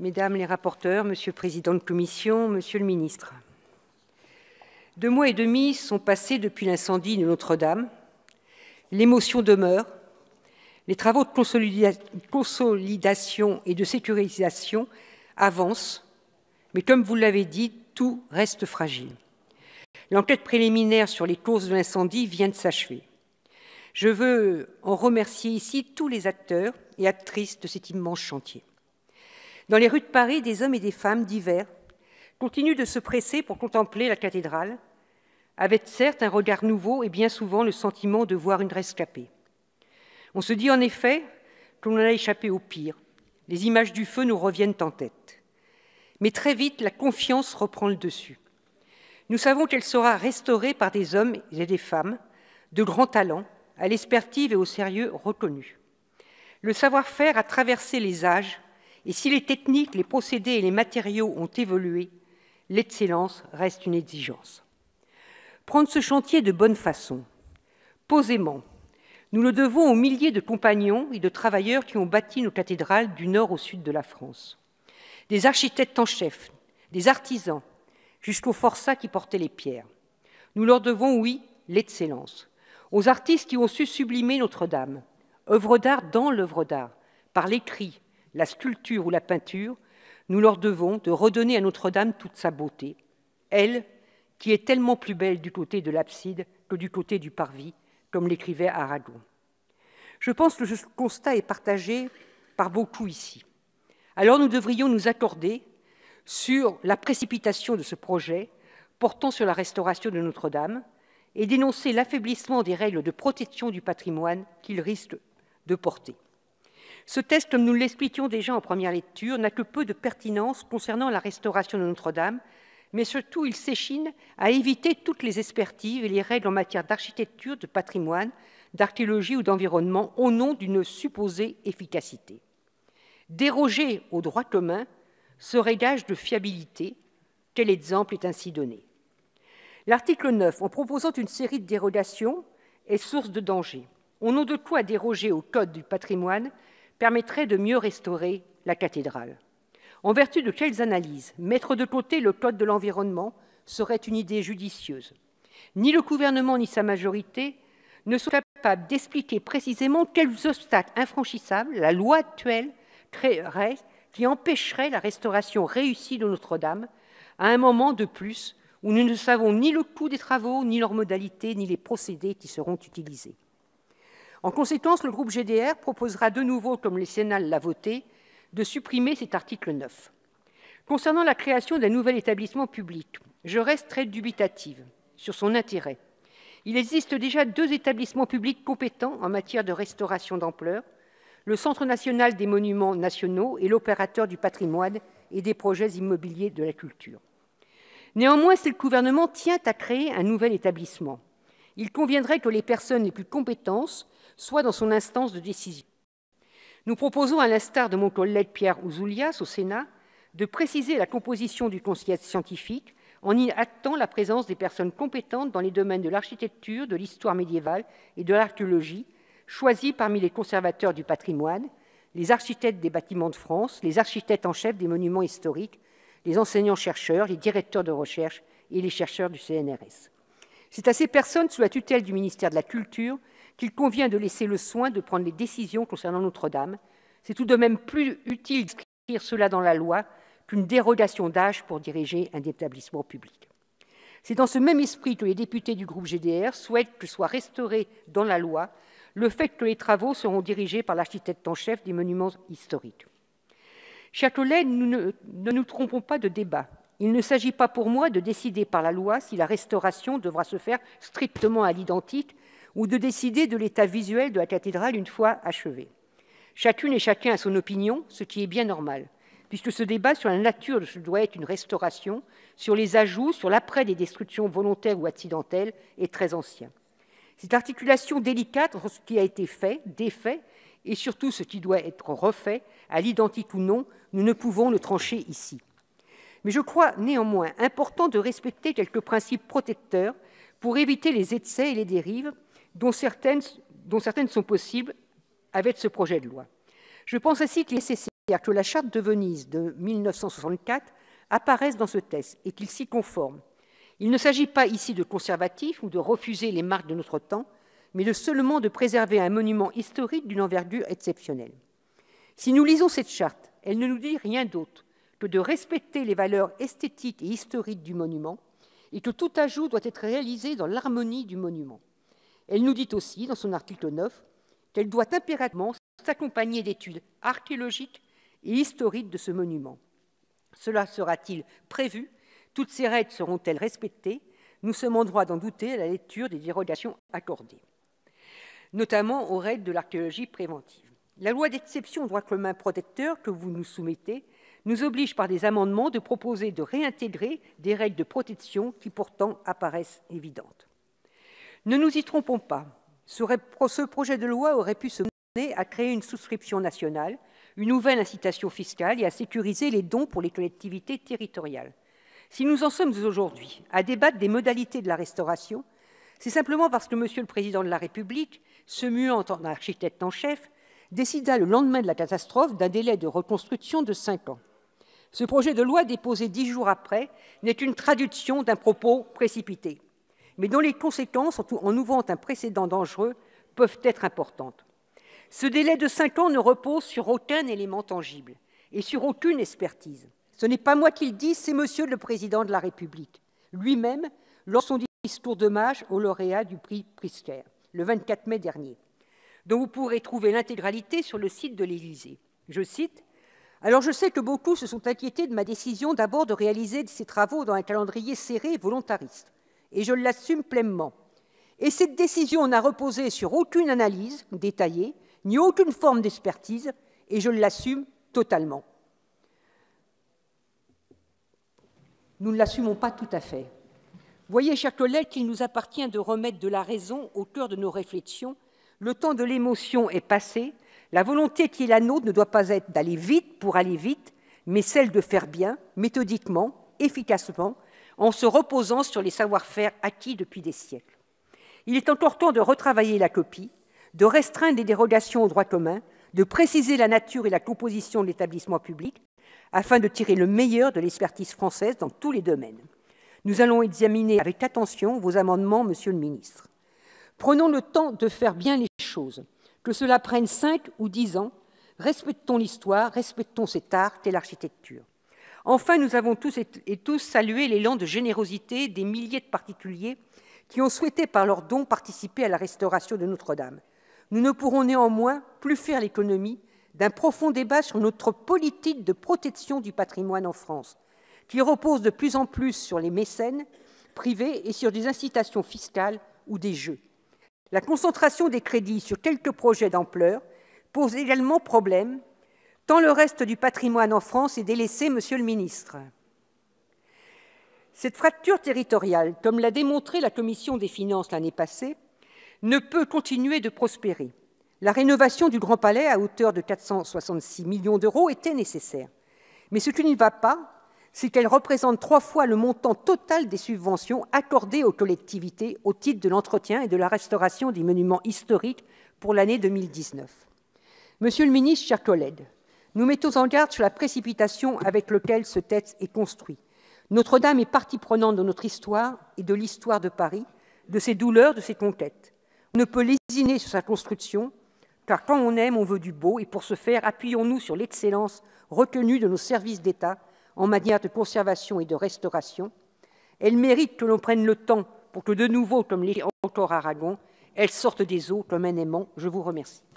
mesdames les rapporteurs, monsieur le président de commission, monsieur le ministre. Deux mois et demi sont passés depuis l'incendie de Notre-Dame. L'émotion demeure. Les travaux de consolidation et de sécurisation avancent, mais comme vous l'avez dit, tout reste fragile. L'enquête préliminaire sur les causes de l'incendie vient de s'achever. Je veux en remercier ici tous les acteurs et actrices de cet immense chantier. Dans les rues de Paris, des hommes et des femmes divers continuent de se presser pour contempler la cathédrale, avec certes un regard nouveau et bien souvent le sentiment de voir une rescapée. On se dit en effet qu'on en a échappé au pire. Les images du feu nous reviennent en tête. Mais très vite, la confiance reprend le dessus. Nous savons qu'elle sera restaurée par des hommes et des femmes de grands talents, à l'expertise et au sérieux reconnus. Le savoir-faire a traversé les âges et si les techniques, les procédés et les matériaux ont évolué, l'excellence reste une exigence. Prendre ce chantier de bonne façon, posément, nous le devons aux milliers de compagnons et de travailleurs qui ont bâti nos cathédrales du nord au sud de la France. Des architectes en chef, des artisans, jusqu'aux forçats qui portaient les pierres. Nous leur devons, oui, l'excellence. Aux artistes qui ont su sublimer Notre-Dame, œuvre d'art dans l'œuvre d'art, par l'écrit, la sculpture ou la peinture, nous leur devons de redonner à Notre-Dame toute sa beauté, elle qui est tellement plus belle du côté de l'abside que du côté du parvis, comme l'écrivait Aragon. Je pense que ce constat est partagé par beaucoup ici. Alors nous devrions nous accorder sur la précipitation de ce projet portant sur la restauration de Notre-Dame et dénoncer l'affaiblissement des règles de protection du patrimoine qu'il risque de porter. Ce test, comme nous l'expliquions déjà en première lecture, n'a que peu de pertinence concernant la restauration de Notre-Dame, mais surtout il s'échine à éviter toutes les expertises et les règles en matière d'architecture, de patrimoine, d'archéologie ou d'environnement au nom d'une supposée efficacité. Déroger au droit commun serait gage de fiabilité. Quel exemple est ainsi donné L'article 9, en proposant une série de dérogations, est source de danger. On n'a de quoi déroger au Code du patrimoine permettrait de mieux restaurer la cathédrale. En vertu de quelles analyses mettre de côté le Code de l'environnement serait une idée judicieuse Ni le gouvernement ni sa majorité ne sont capables d'expliquer précisément quels obstacles infranchissables la loi actuelle créerait qui empêcherait la restauration réussie de Notre-Dame à un moment de plus où nous ne savons ni le coût des travaux, ni leurs modalités, ni les procédés qui seront utilisés. En conséquence, le groupe GDR proposera de nouveau, comme le Sénat l'a voté, de supprimer cet article 9. Concernant la création d'un nouvel établissement public, je reste très dubitative sur son intérêt. Il existe déjà deux établissements publics compétents en matière de restauration d'ampleur, le Centre national des monuments nationaux et l'opérateur du patrimoine et des projets immobiliers de la culture. Néanmoins, si le gouvernement tient à créer un nouvel établissement, il conviendrait que les personnes les plus compétentes soit dans son instance de décision. Nous proposons, à l'instar de mon collègue Pierre Ouzoulias au Sénat, de préciser la composition du conseil scientifique en y actant la présence des personnes compétentes dans les domaines de l'architecture, de l'histoire médiévale et de l'archéologie, choisies parmi les conservateurs du patrimoine, les architectes des bâtiments de France, les architectes en chef des monuments historiques, les enseignants-chercheurs, les directeurs de recherche et les chercheurs du CNRS. C'est à ces personnes sous la tutelle du ministère de la Culture qu'il convient de laisser le soin de prendre les décisions concernant Notre-Dame. C'est tout de même plus utile d'écrire cela dans la loi qu'une dérogation d'âge pour diriger un établissement public. C'est dans ce même esprit que les députés du groupe GDR souhaitent que soit restauré dans la loi le fait que les travaux seront dirigés par l'architecte en chef des monuments historiques. Chers collègues, nous ne nous trompons pas de débat. Il ne s'agit pas pour moi de décider par la loi si la restauration devra se faire strictement à l'identique ou de décider de l'état visuel de la cathédrale une fois achevée. Chacune et chacun a son opinion, ce qui est bien normal, puisque ce débat sur la nature de ce doit être une restauration, sur les ajouts, sur l'après des destructions volontaires ou accidentelles, est très ancien. Cette articulation délicate entre ce qui a été fait, défait, et surtout ce qui doit être refait, à l'identique ou non, nous ne pouvons le trancher ici. Mais je crois néanmoins important de respecter quelques principes protecteurs pour éviter les excès et les dérives dont certaines, sont possibles avec ce projet de loi. Je pense ainsi qu'il est nécessaire que la Charte de Venise de 1964 apparaisse dans ce texte et qu'il s'y conforme. Il ne s'agit pas ici de conservatif ou de refuser les marques de notre temps, mais seulement de préserver un monument historique d'une envergure exceptionnelle. Si nous lisons cette charte, elle ne nous dit rien d'autre que de respecter les valeurs esthétiques et historiques du monument et que tout ajout doit être réalisé dans l'harmonie du monument. Elle nous dit aussi, dans son article 9, qu'elle doit impérativement s'accompagner d'études archéologiques et historiques de ce monument. Cela sera-t-il prévu Toutes ces règles seront-elles respectées Nous sommes en droit d'en douter à la lecture des dérogations accordées, notamment aux règles de l'archéologie préventive. La loi d'exception droit commun protecteur que vous nous soumettez nous oblige par des amendements de proposer de réintégrer des règles de protection qui pourtant apparaissent évidentes. Ne nous y trompons pas. Ce projet de loi aurait pu se mener à créer une souscription nationale, une nouvelle incitation fiscale et à sécuriser les dons pour les collectivités territoriales. Si nous en sommes aujourd'hui à débattre des modalités de la restauration, c'est simplement parce que Monsieur le Président de la République, se muant en architecte en chef, décida le lendemain de la catastrophe d'un délai de reconstruction de cinq ans. Ce projet de loi déposé dix jours après n'est qu'une traduction d'un propos précipité mais dont les conséquences, en ouvrant un précédent dangereux, peuvent être importantes. Ce délai de cinq ans ne repose sur aucun élément tangible et sur aucune expertise. Ce n'est pas moi qui le dis, c'est Monsieur le Président de la République, lui-même, lors de son discours d'hommage au lauréat du prix Prisker, le 24 mai dernier, dont vous pourrez trouver l'intégralité sur le site de l'Élysée. Je cite alors je sais que beaucoup se sont inquiétés de ma décision d'abord de réaliser ces travaux dans un calendrier serré et volontariste et je l'assume pleinement. Et cette décision n'a reposé sur aucune analyse détaillée, ni aucune forme d'expertise, et je l'assume totalement. Nous ne l'assumons pas tout à fait. Voyez, chers collègues, qu'il nous appartient de remettre de la raison au cœur de nos réflexions. Le temps de l'émotion est passé. La volonté qui est la nôtre ne doit pas être d'aller vite pour aller vite, mais celle de faire bien, méthodiquement, efficacement, en se reposant sur les savoir-faire acquis depuis des siècles. Il est encore temps de retravailler la copie, de restreindre les dérogations au droit commun, de préciser la nature et la composition de l'établissement public, afin de tirer le meilleur de l'expertise française dans tous les domaines. Nous allons examiner avec attention vos amendements, Monsieur le Ministre. Prenons le temps de faire bien les choses. Que cela prenne cinq ou dix ans, respectons l'histoire, respectons cet art et l'architecture. Enfin, nous avons tous et tous salué l'élan de générosité des milliers de particuliers qui ont souhaité par leurs dons participer à la restauration de Notre-Dame. Nous ne pourrons néanmoins plus faire l'économie d'un profond débat sur notre politique de protection du patrimoine en France, qui repose de plus en plus sur les mécènes privés et sur des incitations fiscales ou des jeux. La concentration des crédits sur quelques projets d'ampleur pose également problème tant le reste du patrimoine en France est délaissé, Monsieur le Ministre. Cette fracture territoriale, comme l'a démontré la Commission des finances l'année passée, ne peut continuer de prospérer. La rénovation du Grand Palais à hauteur de 466 millions d'euros était nécessaire. Mais ce qui n'y va pas, c'est qu'elle représente trois fois le montant total des subventions accordées aux collectivités au titre de l'entretien et de la restauration des monuments historiques pour l'année 2019. Monsieur le ministre, chers collègues, nous mettons en garde sur la précipitation avec laquelle ce texte est construit. Notre-Dame est partie prenante de notre histoire et de l'histoire de Paris, de ses douleurs, de ses conquêtes. On ne peut lésiner sur sa construction, car quand on aime, on veut du beau, et pour ce faire, appuyons-nous sur l'excellence retenue de nos services d'État en matière de conservation et de restauration. Elle mérite que l'on prenne le temps pour que de nouveau, comme l'est encore Aragon, elle sorte des eaux comme un aimant. Je vous remercie.